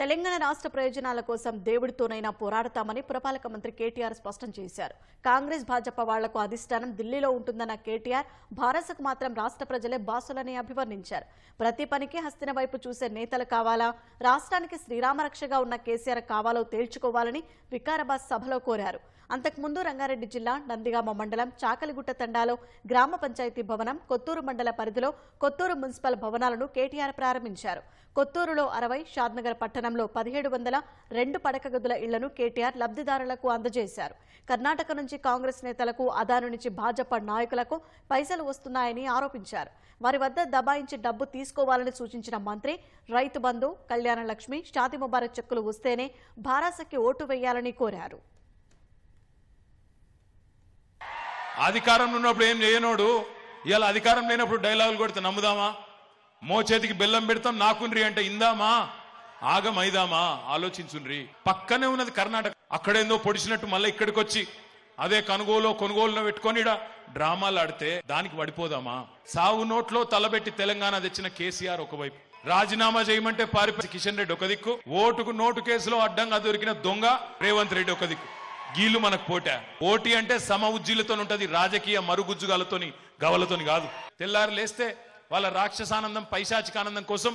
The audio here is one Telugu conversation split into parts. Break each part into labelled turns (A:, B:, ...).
A: తెలంగాణ రాష్ట్ర ప్రయోజనాల కోసం దేవుడితోనైనా పోరాడతామని పురపాలక మంత్రి కేటీఆర్ స్పష్టం చేశారు కాంగ్రెస్ భాజపా వాళ్లకు అధిష్టానం ఢిల్లీలో ఉంటుందన్న కేటీఆర్ భారసకు మాత్రం రాష్ట్ర ప్రజలే బాసులని అభివర్ణించారు ప్రతి పనికి హస్తిన వైపు చూసే నేతలు కావాలా రాష్ట్రానికి శ్రీరామరక్షగా ఉన్న కేసీఆర్ కావాలో తేల్చుకోవాలని వికారాబాద్ సభలో కోరారు అంతకుముందు రంగారెడ్డి జిల్లా నందిగామ మండలం చాకలిగుట్ట తండాలో గ్రామ పంచాయతీ భవనం కొత్తూరు మండల పరిధిలో కొత్తూరు మున్సిపల్ భవనాలను కేటీఆర్ ప్రారంభించారు కొత్తూరులో అరవై షాద్నగర్ పట్టణంలో పదిహేడు వందల రెండు పడక గదుల ఇళ్లను కేటీఆర్ లబ్దిదారులకు అందజేశారు కర్ణాటక నుంచి కాంగ్రెస్ నేతలకు అదాను నుంచి భాజపా నాయకులకు పైసలు వస్తున్నాయని ఆరోపించారు వారి వద్ద దబాయించి డబ్బు తీసుకోవాలని సూచించిన మంత్రి రైతు బంధు కళ్యాణలక్ష్మి షాతి ముబారక్ చెక్కులు వస్తేనే భారాసకి ఓటు వేయాలని కోరారు
B: అధికారంలో ఉన్నప్పుడు ఏం చేయనోడు ఇవాళ అధికారం లేనప్పుడు డైలాగులు కొడితే నమ్ముదామా మోచేతికి బెల్లం పెడతాం నాకుండ్రి అంటే ఇందామా ఆగం ఐదామా ఆలోచించుండ్రి పక్కనే ఉన్నది కర్ణాటక అక్కడేందో పొడిచినట్టు మళ్ళీ ఇక్కడికి వచ్చి అదే కనుగోలు కొనుగోలు పెట్టుకొని డ్రామాలు ఆడితే దానికి పడిపోదామా సావు నోట్లో తలబెట్టి తెలంగాణ తెచ్చిన కేసీఆర్ ఒకవైపు రాజీనామా చేయమంటే పారిపోయి కిషన్ రెడ్డి ఒక దిక్కు ఓటుకు నోటు కేసులో అడ్డంగా దొరికిన దొంగ రేవంత్ రెడ్డి ఒక దిక్కు గీళ్లు మనకు పోట పోటీ అంటే సమ ఉజ్జీలతో ఉంటది రాజకీయ మరుగుజ్జుగాలతోని గవలతోని కాదు తెల్లారు లేస్తే వాళ్ళ రాక్షసానందం పైశాచికానందం కోసం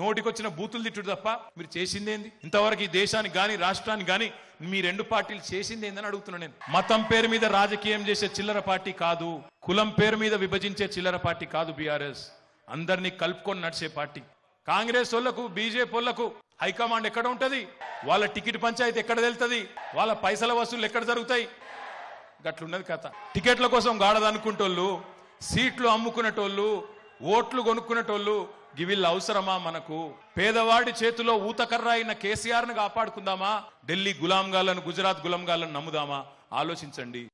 B: నోటికొచ్చిన బూతులు తిట్టుడు తప్ప మీరు చేసిందేంది ఇంతవరకు ఈ దేశానికి గాని రాష్ట్రానికి గాని మీ రెండు పార్టీలు చేసింది ఏందని అడుగుతున్నాను నేను మతం పేరు మీద రాజకీయం చేసే చిల్లర పార్టీ కాదు కులం పేరు మీద విభజించే చిల్లర పార్టీ కాదు బీఆర్ఎస్ అందరినీ కలుపుకొని నడిచే పార్టీ కాంగ్రెస్ వాళ్లకు బీజేపీ వాళ్లకు హైకమాండ్ ఎక్కడ ఉంటుంది వాళ్ళ టికెట్ పంచాయతీ ఎక్కడ తెలుతుంది వాళ్ళ పైసల వసూలు ఎక్కడ జరుగుతాయి గట్లున్నది కథ టికెట్ల కోసం గాడదనుకుంటోళ్ళు సీట్లు అమ్ముకునేటోళ్ళు ఓట్లు కొనుక్కునేటోళ్ళు గివిళ్ళ అవసరమా మనకు పేదవాడి చేతిలో ఊతకర్ర అయిన కేసీఆర్ను కాపాడుకుందామా ఢిల్లీ గులాంగాలను గుజరాత్ గులాంగాలను నమ్ముదామా ఆలోచించండి